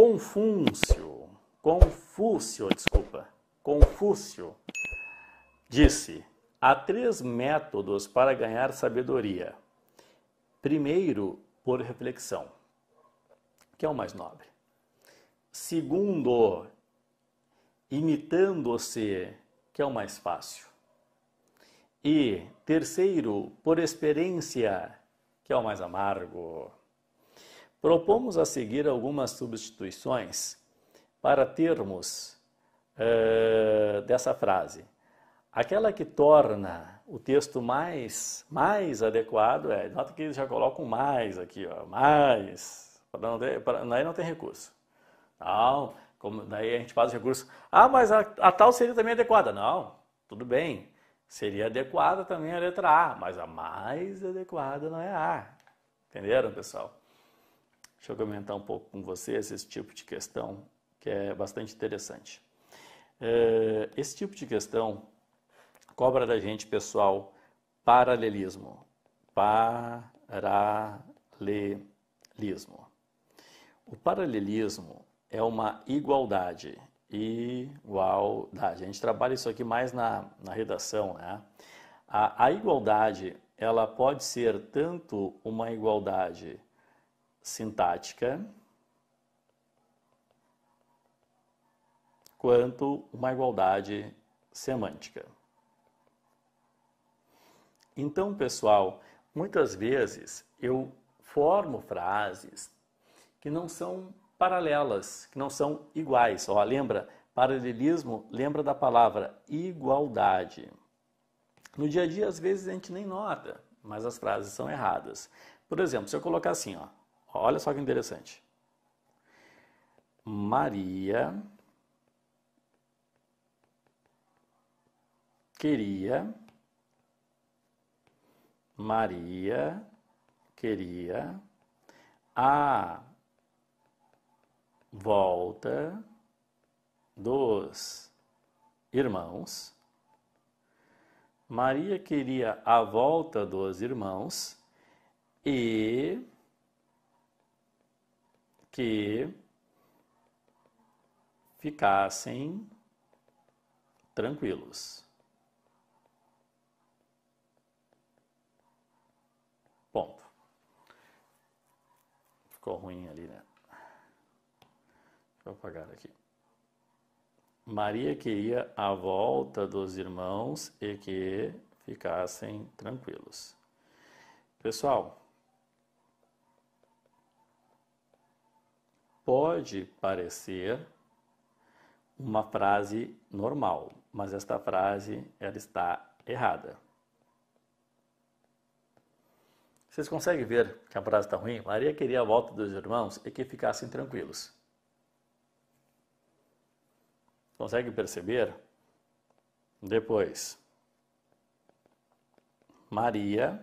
Confúcio, Confúcio, desculpa, Confúcio disse: há três métodos para ganhar sabedoria. Primeiro, por reflexão, que é o mais nobre. Segundo, imitando-se, que é o mais fácil. E terceiro, por experiência, que é o mais amargo. Propomos a seguir algumas substituições para termos eh, dessa frase. Aquela que torna o texto mais, mais adequado é, nota que eles já colocam mais aqui, ó, mais, para não ter, para, daí não tem recurso. Não, como, daí a gente faz o recurso, ah, mas a, a tal seria também adequada. Não, tudo bem, seria adequada também a letra A, mas a mais adequada não é a. Entenderam, pessoal? Deixa eu comentar um pouco com vocês esse tipo de questão que é bastante interessante. É, esse tipo de questão cobra da gente, pessoal, paralelismo. Paralelismo. O paralelismo é uma igualdade. Igualdade. A gente trabalha isso aqui mais na, na redação, né? A, a igualdade, ela pode ser tanto uma igualdade sintática quanto uma igualdade semântica. Então, pessoal, muitas vezes eu formo frases que não são paralelas, que não são iguais. Ó, lembra, paralelismo lembra da palavra igualdade. No dia a dia, às vezes a gente nem nota, mas as frases são erradas. Por exemplo, se eu colocar assim, ó, Olha só que interessante. Maria queria Maria queria a volta dos irmãos. Maria queria a volta dos irmãos e que ficassem tranquilos. Ponto. Ficou ruim ali, né? Vou apagar aqui. Maria queria a volta dos irmãos e que ficassem tranquilos. Pessoal, pode parecer uma frase normal, mas esta frase ela está errada. Vocês conseguem ver que a frase está ruim? Maria queria a volta dos irmãos e que ficassem tranquilos. Consegue perceber? Depois, Maria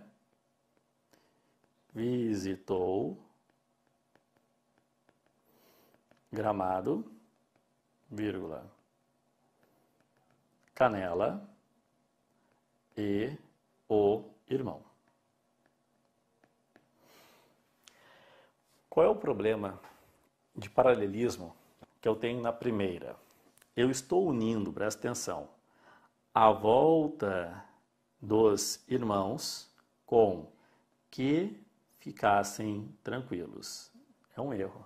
visitou Gramado, vírgula, Canela e o irmão. Qual é o problema de paralelismo que eu tenho na primeira? Eu estou unindo, presta atenção, a volta dos irmãos com que ficassem tranquilos. É um erro.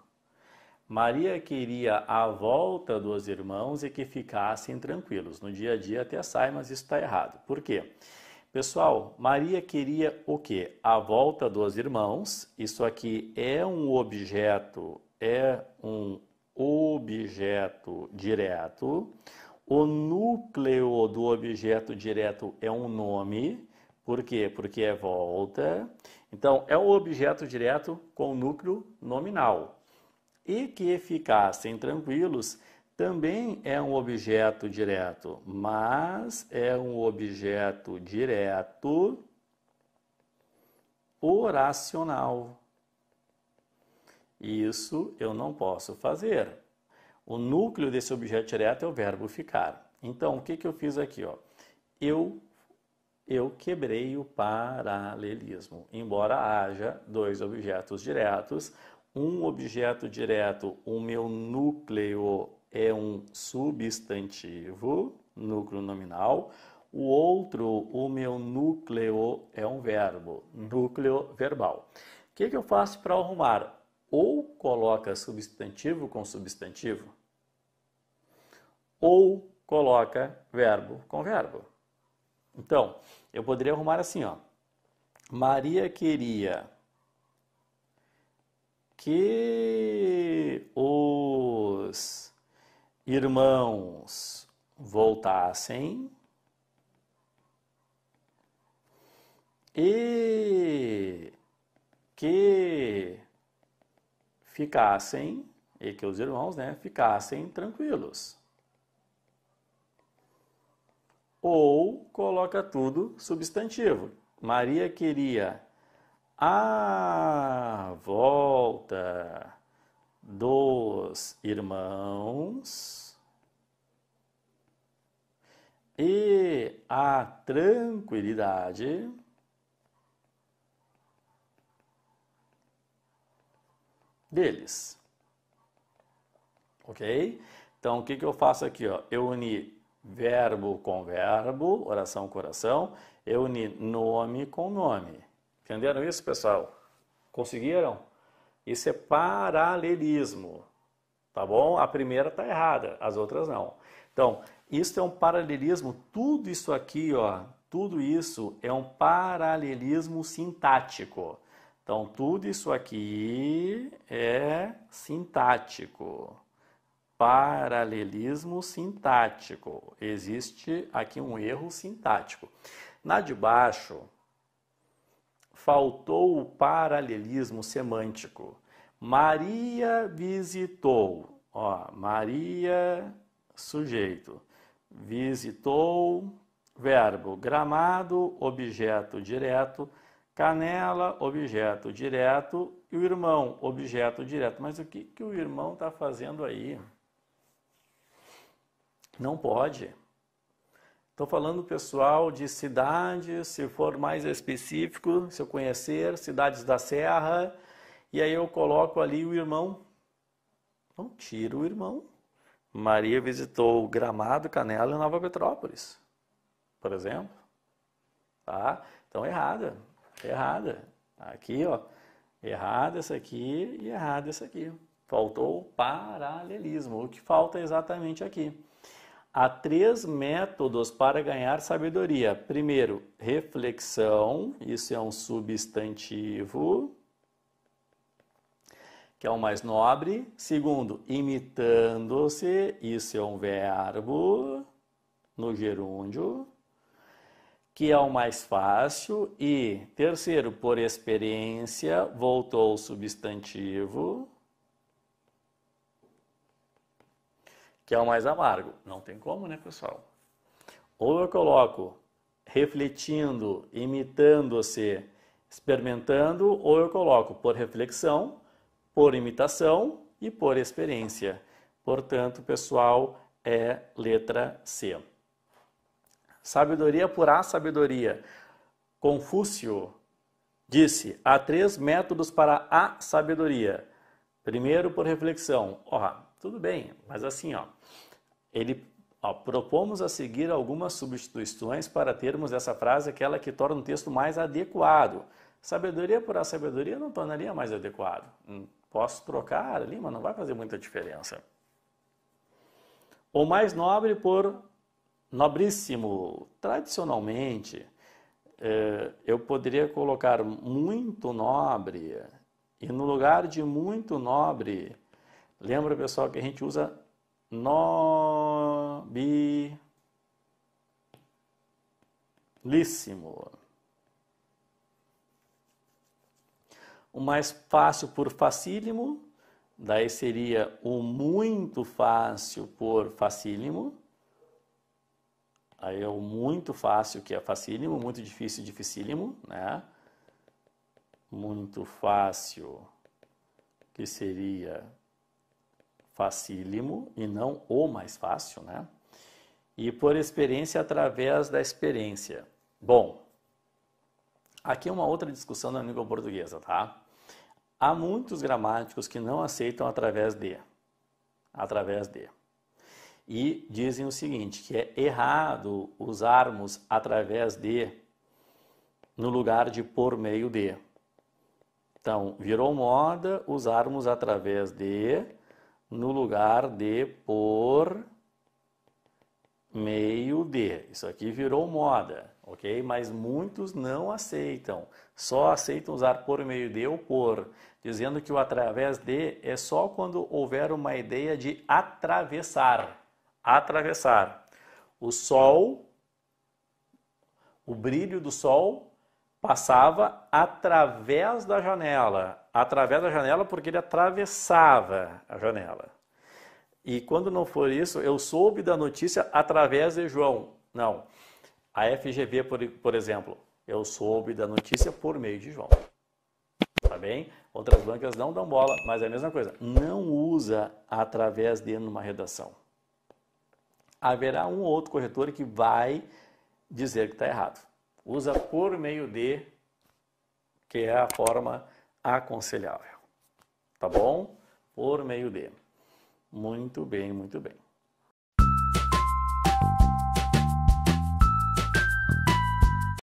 Maria queria a volta dos irmãos e que ficassem tranquilos. No dia a dia até sai, mas isso está errado. Por quê? Pessoal, Maria queria o quê? A volta dos irmãos. Isso aqui é um objeto, é um objeto direto. O núcleo do objeto direto é um nome. Por quê? Porque é volta. Então, é um objeto direto com núcleo nominal e que ficassem tranquilos também é um objeto direto, mas é um objeto direto oracional. Isso eu não posso fazer. O núcleo desse objeto direto é o verbo ficar. Então, o que, que eu fiz aqui? Ó? Eu, eu quebrei o paralelismo. Embora haja dois objetos diretos, um objeto direto, o meu núcleo é um substantivo, núcleo nominal. O outro, o meu núcleo é um verbo, núcleo verbal. O que, que eu faço para arrumar? Ou coloca substantivo com substantivo, ou coloca verbo com verbo. Então, eu poderia arrumar assim, ó. Maria queria que os irmãos voltassem e que ficassem e que os irmãos, né, ficassem tranquilos. Ou coloca tudo substantivo. Maria queria a volta dos irmãos e a tranquilidade deles. Ok? Então, o que, que eu faço aqui? Ó? Eu uni verbo com verbo, oração com oração, eu uni nome com nome. Entenderam isso, pessoal? Conseguiram? Isso é paralelismo, tá bom? A primeira tá errada, as outras não. Então, isso é um paralelismo, tudo isso aqui, ó, tudo isso é um paralelismo sintático. Então, tudo isso aqui é sintático. Paralelismo sintático. Existe aqui um erro sintático. Na de baixo, faltou o paralelismo semântico. Maria visitou, ó, Maria, sujeito, visitou, verbo, gramado, objeto direto, canela, objeto direto, e o irmão, objeto direto. Mas o que, que o irmão está fazendo aí? Não pode. Estou falando, pessoal, de cidades, se for mais específico, se eu conhecer, cidades da serra, e aí eu coloco ali o irmão. Não tiro o irmão. Maria visitou Gramado, Canela e Nova Petrópolis, por exemplo. Tá? Então, errada. Errada. Aqui, ó. Errada essa aqui e errada essa aqui. Faltou o paralelismo, o que falta é exatamente aqui há três métodos para ganhar sabedoria. Primeiro, reflexão, isso é um substantivo, que é o mais nobre. Segundo, imitando-se, isso é um verbo no gerúndio, que é o mais fácil. E terceiro, por experiência, voltou o substantivo. que é o mais amargo. Não tem como, né, pessoal? Ou eu coloco refletindo, imitando-se, experimentando, ou eu coloco por reflexão, por imitação e por experiência. Portanto, pessoal, é letra C. Sabedoria por a sabedoria. Confúcio disse: há três métodos para a sabedoria. Primeiro, por reflexão. Tudo bem, mas assim, ó, ele ó, propomos a seguir algumas substituições para termos essa frase aquela que torna o texto mais adequado. Sabedoria por a sabedoria não tornaria mais adequado. Hum, posso trocar ali, mas não vai fazer muita diferença. O mais nobre por nobríssimo. Tradicionalmente, é, eu poderia colocar muito nobre e no lugar de muito nobre, Lembra, pessoal, que a gente usa nobilíssimo. O mais fácil por facílimo, daí seria o muito fácil por facílimo. Aí é o muito fácil, que é facílimo, muito difícil, dificílimo, né? Muito fácil, que seria facílimo e não o mais fácil, né? E por experiência através da experiência. Bom, aqui é uma outra discussão na língua portuguesa, tá? Há muitos gramáticos que não aceitam através de, através de. E dizem o seguinte, que é errado usarmos através de no lugar de por meio de. Então, virou moda usarmos através de no lugar de por meio de. Isso aqui virou moda, ok? Mas muitos não aceitam. Só aceitam usar por meio de ou por, dizendo que o através de é só quando houver uma ideia de atravessar. Atravessar. O sol, o brilho do sol passava através da janela através da janela porque ele atravessava a janela. E quando não for isso, eu soube da notícia através de João. Não. A FGV, por, por exemplo, eu soube da notícia por meio de João. Tá bem? Outras bancas não dão bola, mas é a mesma coisa. Não usa através de numa redação. Haverá um ou outro corretor que vai dizer que está errado. Usa por meio de, que é a forma aconselhável, tá bom? Por meio de. Muito bem, muito bem.